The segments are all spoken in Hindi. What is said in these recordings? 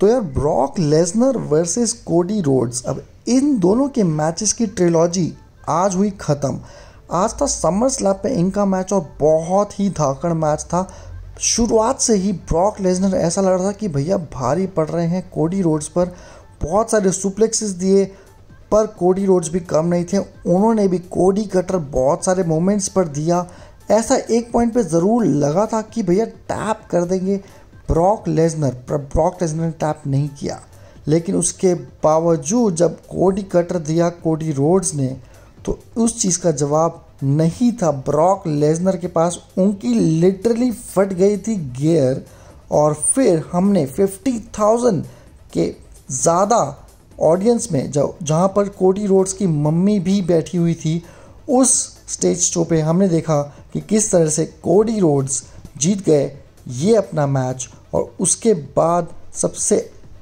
तो यार Brock Lesnar versus Cody Rhodes अब इन दोनों के मैचेस की ट्रिलॉजी आज हुई ख़त्म आज था समर स्लैब पे इनका मैच और बहुत ही धाकड़ मैच था शुरुआत से ही ब्रॉक लेजनर ऐसा लग रहा था कि भैया भारी पड़ रहे हैं कोडी रोड्स पर बहुत सारे सुप्लेक्सेस दिए पर कोडी रोड्स भी कम नहीं थे उन्होंने भी कोडी कटर बहुत सारे मोमेंट्स पर दिया ऐसा एक पॉइंट पे ज़रूर लगा था कि भैया टैप कर देंगे ब्रॉक लेजनर पर ब्रॉक लेजनर ने टैप नहीं किया लेकिन उसके बावजूद जब कोडी कटर दिया कोडी रोड्स ने तो उस चीज़ का जवाब नहीं था ब्रॉक लेजनर के पास उनकी लिटरली फट गई थी गियर और फिर हमने 50,000 के ज़्यादा ऑडियंस में जो जहाँ पर कोडी रोड्स की मम्मी भी बैठी हुई थी उस स्टेज शो पे हमने देखा कि किस तरह से कोडी रोड्स जीत गए ये अपना मैच और उसके बाद सबसे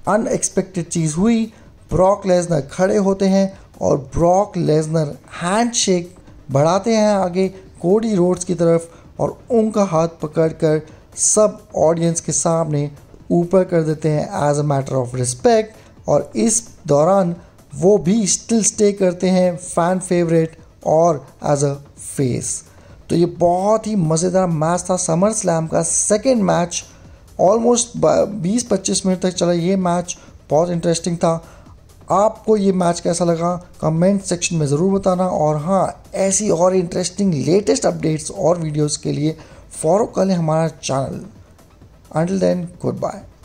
अनएक्सपेक्टेड चीज़ हुई ब्रॉक लेजनर खड़े होते हैं और ब्रॉक लेजनर हैंडशेक बढ़ाते हैं आगे कोडी रोड्स की तरफ और उनका हाथ पकड़कर सब ऑडियंस के सामने ऊपर कर देते हैं as a matter of respect और इस दौरान वो भी स्टिल स्टे करते हैं फैन फेवरेट और एज अ फेस तो ये बहुत ही मज़ेदार मैच था समर स्लैम का सेकेंड मैच ऑलमोस्ट 20-25 मिनट तक चला ये मैच बहुत इंटरेस्टिंग था आपको ये मैच कैसा लगा कमेंट सेक्शन में ज़रूर बताना और हाँ ऐसी और इंटरेस्टिंग लेटेस्ट अपडेट्स और वीडियोस के लिए फॉलो कर लें हमारा channel and then good bye